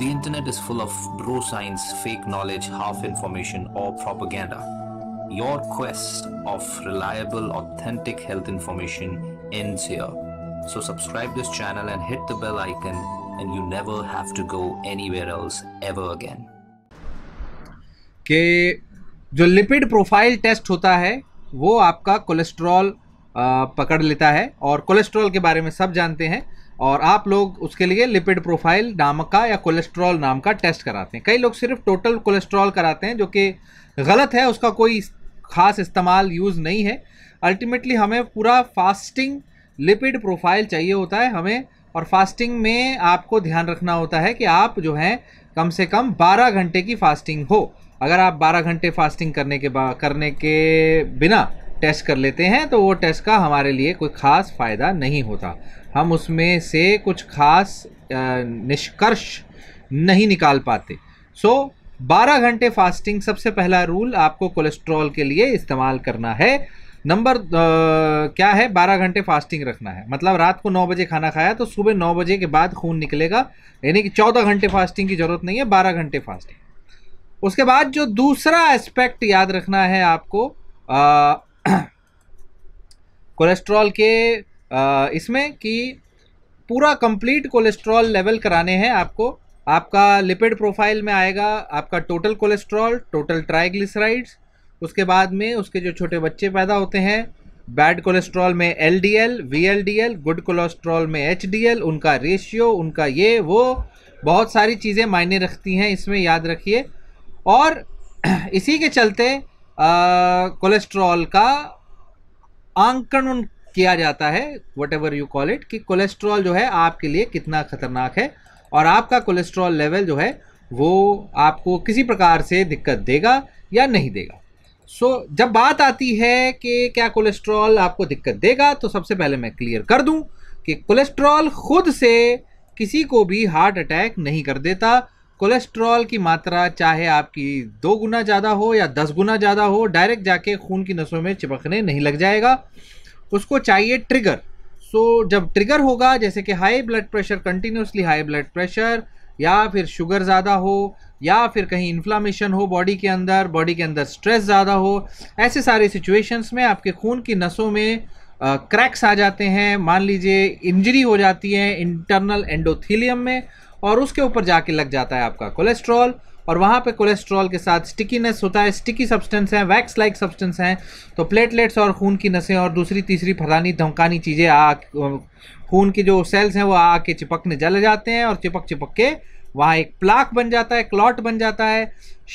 The internet is full of bro science, fake knowledge, half information, or propaganda. Your quest of reliable, authentic health information ends here. So subscribe this channel and hit the bell icon and you never have to go anywhere else ever again. के जो lipid profile test होता है वो आपका cholesterol पकड़ लेता है और कोलेस्ट्रॉल के बारे में सब जानते हैं और आप लोग उसके लिए लिपिड प्रोफाइल नाम का या कोलेस्ट्रॉल नाम का टेस्ट कराते हैं कई लोग सिर्फ टोटल कोलेस्ट्रॉल कराते हैं जो कि गलत है उसका कोई ख़ास इस्तेमाल यूज़ नहीं है अल्टीमेटली हमें पूरा फास्टिंग लिपिड प्रोफाइल चाहिए होता है हमें और फास्टिंग में आपको ध्यान रखना होता है कि आप जो हैं कम से कम 12 घंटे की फास्टिंग हो अगर आप 12 घंटे फास्टिंग करने के करने के बिना टेस्ट कर लेते हैं तो वो टेस्ट का हमारे लिए कोई ख़ास फ़ायदा नहीं होता हम उसमें से कुछ खास निष्कर्ष नहीं निकाल पाते सो so, 12 घंटे फास्टिंग सबसे पहला रूल आपको कोलेस्ट्रॉल के लिए इस्तेमाल करना है नंबर क्या है 12 घंटे फास्टिंग रखना है मतलब रात को 9 बजे खाना खाया तो सुबह 9 बजे के बाद खून निकलेगा यानी कि 14 घंटे फास्टिंग की ज़रूरत नहीं है 12 घंटे फास्टिंग उसके बाद जो दूसरा एस्पेक्ट याद रखना है आपको कोलेस्ट्रॉल के इसमें कि पूरा कंप्लीट कोलेस्ट्रॉल लेवल कराने हैं आपको आपका लिपिड प्रोफाइल में आएगा आपका टोटल कोलेस्ट्रॉल टोटल ट्राइग्लिसराइड्स उसके बाद में उसके जो छोटे बच्चे पैदा होते हैं बैड कोलेस्ट्रॉल में L D L V L D L good cholesterol में एच डी एल उनका रेशियो उनका ये वो बहुत सारी चीज़ें मायने रखती हैं इसमें याद रखिए और इसी के चलते कोलेस्ट्रॉल का आंकन किया जाता है whatever you call it कि कोलेस्ट्रॉल जो है आपके लिए कितना खतरनाक है और आपका कोलेस्ट्रॉल लेवल जो है वो आपको किसी प्रकार से दिक्कत देगा या नहीं देगा सो so, जब बात आती है कि क्या कोलेस्ट्रॉल आपको दिक्कत देगा तो सबसे पहले मैं क्लियर कर दूं कि कोलेस्ट्रॉल खुद से किसी को भी हार्ट अटैक नहीं कर देता कोलेस्ट्रॉल की मात्रा चाहे आपकी दो गुना ज़्यादा हो या दस गुना ज़्यादा हो डायरेक्ट जाके खून की नसों में चिपकने नहीं लग जाएगा उसको चाहिए ट्रिगर सो so, जब ट्रिगर होगा जैसे कि high blood pressure continuously high blood pressure या फिर शुगर ज़्यादा हो या फिर कहीं इन्फ्लामेशन हो बॉडी के अंदर बॉडी के अंदर स्ट्रेस ज़्यादा हो ऐसे सारे सिचुएशंस में आपके खून की नसों में क्रैक्स आ जाते हैं मान लीजिए इंजरी हो जाती है इंटरनल एंडोथीलियम में और उसके ऊपर जाके लग जाता है आपका कोलेस्ट्रॉल और वहाँ पे कोलेस्ट्रॉल के साथ स्टिकीनेस होता है स्टिकी सब्सटेंस हैं वैक्स लाइक सब्सटेंस हैं तो प्लेटलेट्स और खून की नसें और दूसरी तीसरी फलानी धमकानी चीज़ें आ खून की जो सेल्स हैं वो आके चिपकने जल जाते हैं और चिपक चिपक के वहाँ एक प्लाक बन जाता है क्लॉट बन जाता है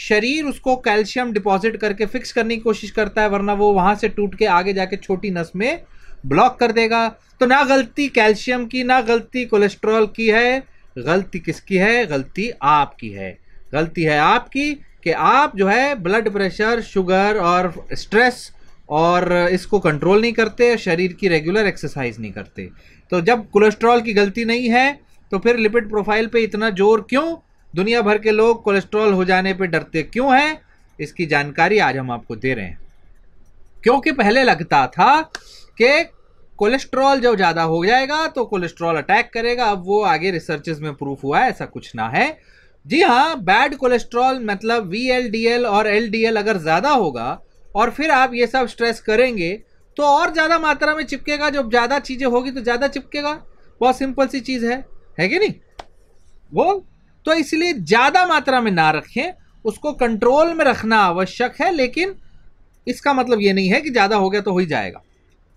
शरीर उसको कैल्शियम डिपॉजिट करके फिक्स करने की कोशिश करता है वरना वो वहाँ से टूट के आगे जाके छोटी नस में ब्लॉक कर देगा तो ना गलती कैल्शियम की ना गलती कोलेस्ट्रॉल की है गलती किसकी है गलती आपकी है गलती है आपकी कि आप जो है ब्लड प्रेशर शुगर और स्ट्रेस और इसको कंट्रोल नहीं करते शरीर की रेगुलर एक्सरसाइज नहीं करते तो जब कोलेस्ट्रॉल की गलती नहीं है तो फिर लिपिड प्रोफाइल पे इतना जोर क्यों दुनिया भर के लोग कोलेस्ट्रॉल हो जाने पे डरते क्यों हैं इसकी जानकारी आज हम आपको दे रहे हैं क्योंकि पहले लगता था कि कोलेस्ट्रॉल जब ज़्यादा हो जाएगा तो कोलेस्ट्रॉल अटैक करेगा अब वो आगे रिसर्चेज में प्रूफ हुआ है ऐसा कुछ ना है जी हाँ बैड कोलेस्ट्रॉल मतलब वी एल डी एल और एल डी एल अगर ज़्यादा होगा और फिर आप ये सब स्ट्रेस करेंगे तो और ज़्यादा मात्रा में चिपकेगा जब ज़्यादा चीज़ें होगी तो ज़्यादा चिपकेगा बहुत सिंपल सी चीज़ है है कि नहीं वो तो इसलिए ज़्यादा मात्रा में ना रखें उसको कंट्रोल में रखना आवश्यक है लेकिन इसका मतलब ये नहीं है कि ज़्यादा हो गया तो हो ही जाएगा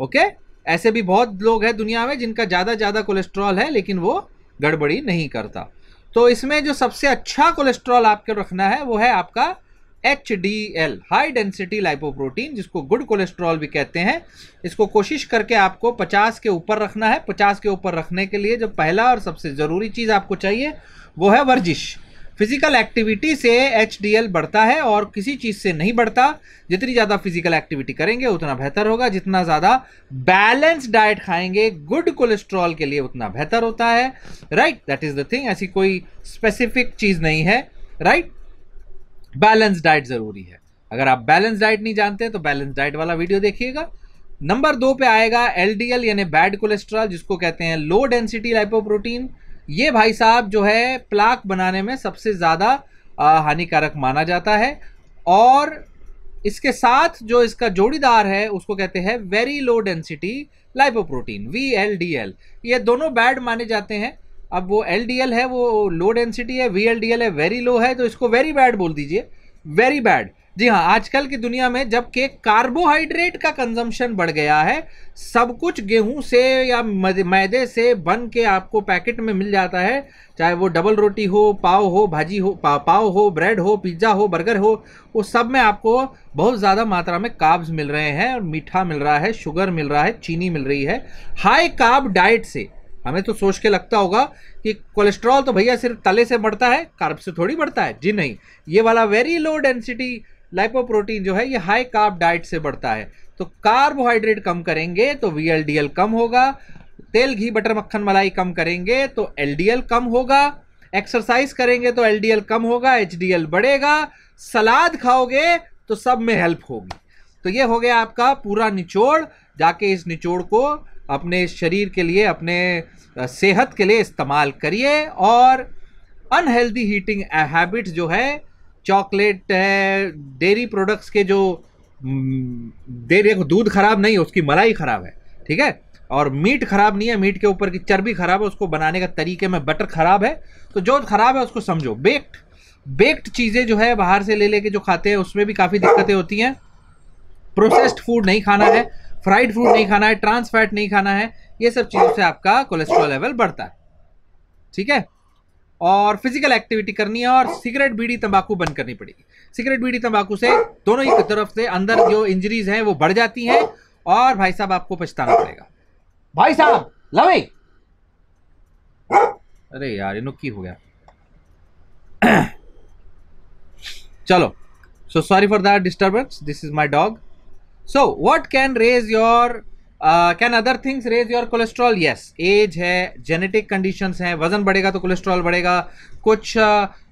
ओके ऐसे भी बहुत लोग हैं दुनिया में जिनका ज़्यादा ज़्यादा कोलेस्ट्रॉल है लेकिन वो गड़बड़ी नहीं करता तो इसमें जो सबसे अच्छा कोलेस्ट्रॉल आपके रखना है वो है आपका H D L high density lipoprotein जिसको गुड कोलेस्ट्रॉल भी कहते हैं इसको कोशिश करके आपको 50 के ऊपर रखना है 50 के ऊपर रखने के लिए जो पहला और सबसे ज़रूरी चीज़ आपको चाहिए वो है वर्जिश फिजिकल एक्टिविटी से एच बढ़ता है और किसी चीज़ से नहीं बढ़ता जितनी ज़्यादा फिजिकल एक्टिविटी करेंगे उतना बेहतर होगा जितना ज़्यादा बैलेंस डाइट खाएंगे गुड कोलेस्ट्रॉल के लिए उतना बेहतर होता है right that is the thing ऐसी कोई स्पेसिफिक चीज़ नहीं है राइट बैलेंस डाइट ज़रूरी है अगर आप बैलेंस डाइट नहीं जानते तो बैलेंस डाइट वाला वीडियो देखिएगा नंबर दो पे आएगा एल यानी बैड कोलेस्ट्रॉल जिसको कहते हैं लो डेंसिटी लाइपोप्रोटीन ये भाई साहब जो है प्लाक बनाने में सबसे ज़्यादा हानिकारक माना जाता है और इसके साथ जो इसका जोड़ीदार है उसको कहते हैं very low density lipoprotein V L D L ये दोनों बैड माने जाते हैं अब वो एल डी एल है वो लो डेंसिटी है वी एल डी एल है वेरी लो है तो इसको वेरी बैड बोल दीजिए वेरी बैड जी हाँ आजकल की दुनिया में जबकि कार्बोहाइड्रेट का कंजम्पशन बढ़ गया है सब कुछ गेहूं से या मैदे से बन के आपको पैकेट में मिल जाता है चाहे वो डबल रोटी हो पाव हो भाजी हो पा, पाव हो ब्रेड हो पिज्ज़ा हो बर्गर हो वो सब में आपको बहुत ज़्यादा मात्रा में काब्स मिल रहे हैं और मीठा मिल रहा है शुगर मिल रहा है चीनी मिल रही है हाई काब डाइट से हमें तो सोच के लगता होगा कि कोलेस्ट्रॉल तो भैया सिर्फ तले से बढ़ता है कार्ब से थोड़ी बढ़ता है जी नहीं ये वाला वेरी लो डेंसिटी लाइपोप्रोटीन जो है ये हाई कार्ब डाइट से बढ़ता है तो कार्बोहाइड्रेट कम करेंगे तो वी कम होगा तेल घी बटर मक्खन मलाई कम करेंगे तो एल कम होगा एक्सरसाइज करेंगे तो एल कम होगा एच बढ़ेगा सलाद खाओगे तो सब में हेल्प होगी तो ये हो गया आपका पूरा निचोड़ जाके इस निचोड़ को अपने शरीर के लिए अपने सेहत के लिए इस्तेमाल करिए और अनहेल्दी हीटिंग हैबिट्स जो है चॉकलेट है डेयरी प्रोडक्ट्स के जो हम्म, डेयरी दूध खराब नहीं है उसकी मलाई खराब है ठीक है और मीट खराब नहीं है मीट के ऊपर की चर्बी खराब है उसको बनाने का तरीके में बटर खराब है तो जो खराब है उसको समझो बेक्ड बेक्ड चीज़ें जो है बाहर से ले लेके जो खाते हैं उसमें भी काफ़ी दिक्कतें होती हैं प्रोसेस्ड फूड नहीं खाना है फ्राइड फूड नहीं खाना है ट्रांस फैट नहीं खाना है ये सब चीज़ों से आपका कोलेस्ट्रॉल लेवल बढ़ता है ठीक है और फिजिकल एक्टिविटी करनी है और सिगरेट बीड़ी तंबाकू बंद करनी पड़ेगी सिगरेट बीड़ी तंबाकू से दोनों ही तरफ से अंदर जो इंजरीज हैं वो बढ़ जाती हैं और भाई साहब आपको पछताना पड़ेगा भाई साहब लवे अरे यार नुक्की हो गया चलो so sorry for that disturbance this is my dog so what can raise your can other things raise your cholesterol yes age है जेनेटिक कंडीशंस हैं वजन बढ़ेगा तो कोलेस्ट्रॉल बढ़ेगा कुछ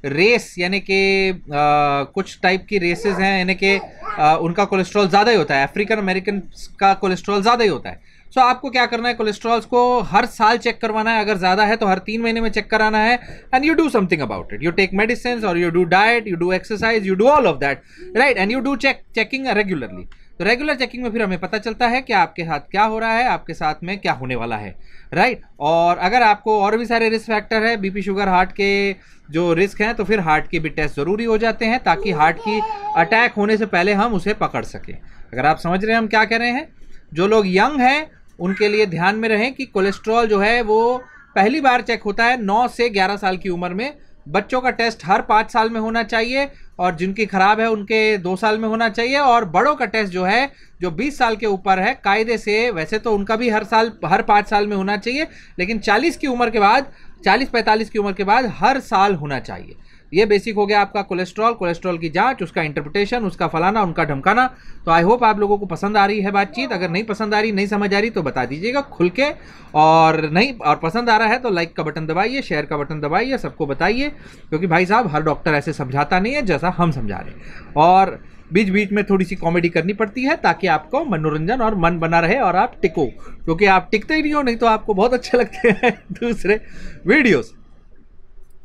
रेस uh, यानी कि uh, कुछ टाइप की रेसेस हैं यानी कि uh, उनका कोलेस्ट्रॉल ज़्यादा ही होता है अफ्रीकन अमेरिकन का कोलेस्ट्रॉल ज़्यादा ही होता है सो so, आपको क्या करना है कोलेस्ट्रॉल्स को हर साल चेक करवाना है अगर ज़्यादा है तो हर तीन महीने में चेक कराना है and you do something about it you take medicine और you do diet you do exercise you do all of that right and you do check checking regularly तो रेगुलर चेकिंग में फिर हमें पता चलता है कि आपके साथ क्या हो रहा है आपके साथ में क्या होने वाला है राइट और अगर आपको और भी सारे रिस्क फैक्टर है बीपी शुगर हार्ट के जो रिस्क हैं तो फिर हार्ट के भी टेस्ट ज़रूरी हो जाते हैं ताकि हार्ट की अटैक होने से पहले हम उसे पकड़ सकें अगर आप समझ रहे हैं हम क्या कह रहे हैं जो लोग यंग हैं उनके लिए ध्यान में रहें कि कोलेस्ट्रॉल जो है वो पहली बार चेक होता है नौ से ग्यारह साल की उम्र में बच्चों का टेस्ट हर पाँच साल में होना चाहिए और जिनकी ख़राब है उनके दो साल में होना चाहिए और बड़ों का टेस्ट जो है जो 20 साल के ऊपर है कायदे से वैसे तो उनका भी हर साल हर पाँच साल में होना चाहिए लेकिन 40 की उम्र के बाद 40-45 की उम्र के बाद हर साल होना चाहिए ये बेसिक हो गया आपका कोलेस्ट्रॉल कोलेस्ट्रॉल की जांच उसका इंटरप्रिटेशन उसका फलाना उनका ढमकाना तो आई होप आप लोगों को पसंद आ रही है बातचीत अगर नहीं पसंद आ रही नहीं समझ आ रही तो बता दीजिएगा खुल के और नहीं और पसंद आ रहा है तो लाइक का बटन दबाइए शेयर का बटन दबाइए सबको बताइए क्योंकि भाई साहब हर डॉक्टर ऐसे समझाता नहीं है जैसा हम समझा रहे हैं और बीच बीच में थोड़ी सी कॉमेडी करनी पड़ती है ताकि आपको मनोरंजन और मन बना रहे और आप टिको क्योंकि आप टिकते ही नहीं हो नहीं तो आपको बहुत अच्छे लगते हैं दूसरे videos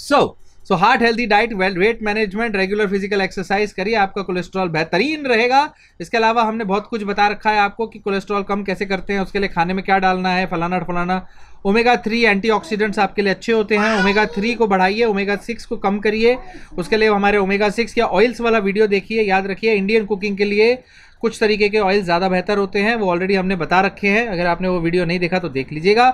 so so, so heart healthy diet well weight management regular physical exercise करिए आपका कोलेस्ट्रॉल बेहतरीन रहेगा इसके अलावा हमने बहुत कुछ बता रखा है आपको कि कोलेस्ट्रॉल कम कैसे करते हैं उसके लिए खाने में क्या डालना है फलाना फलाना ओमेगा थ्री एंटीऑक्सीडेंट्स आपके लिए अच्छे होते हैं ओमेगा थ्री को बढ़ाइए ओमेगा सिक्स को कम करिए उसके लिए हमारे ओमेगा सिक्स या ऑयल्स वाला वीडियो देखिए याद रखिए इंडियन कुकिंग के लिए कुछ तरीके के ऑयल ज़्यादा बेहतर होते हैं वो ऑलरेडी हमने बता रखे हैं अगर आपने वो वीडियो नहीं देखा तो देख लीजिएगा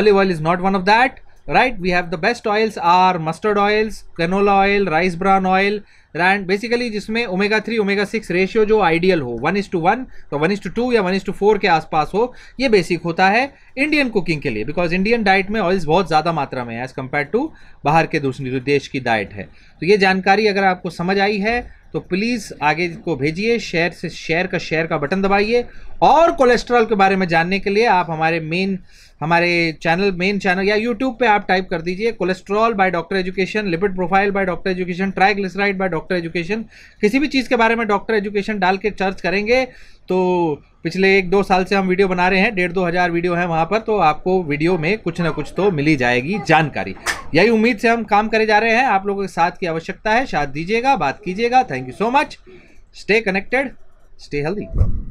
olive oil is not one of that right we have the best oils are mustard oils canola oil rice bran oil and basically जिसमें omega 3 omega 6 रेशियो जो आइडियल हो वन इज टू वन तो one is to two या one is to four के आसपास हो ये basic होता है इंडियन कुकिंग के लिए बिकॉज इंडियन डाइट में ऑयल्स बहुत ज़्यादा मात्रा में है एज़ कम्पेयर टू बाहर के दूसरी जो देश की डाइट है तो ये जानकारी अगर आपको समझ आई है तो प्लीज़ आगे को भेजिए शेयर से शेयर का शेयर का बटन दबाइए और कोलेस्ट्रॉल के बारे में जानने के लिए आप हमारे मेन हमारे चैनल मेन चैनल या यूट्यूब पे आप टाइप कर दीजिए cholesterol by doctor education lipid profile by doctor education triglyceride by doctor education किसी भी चीज़ के बारे में डॉक्टर एजुकेशन डाल के सर्च करेंगे तो पिछले एक दो साल से हम वीडियो बना रहे हैं डेढ़ दो हज़ार वीडियो हैं वहाँ पर तो आपको वीडियो में कुछ ना कुछ तो मिली जाएगी जानकारी यही उम्मीद से हम काम करे जा रहे हैं आप लोगों के साथ की आवश्यकता है साथ दीजिएगा बात कीजिएगा thank you so much stay connected stay healthy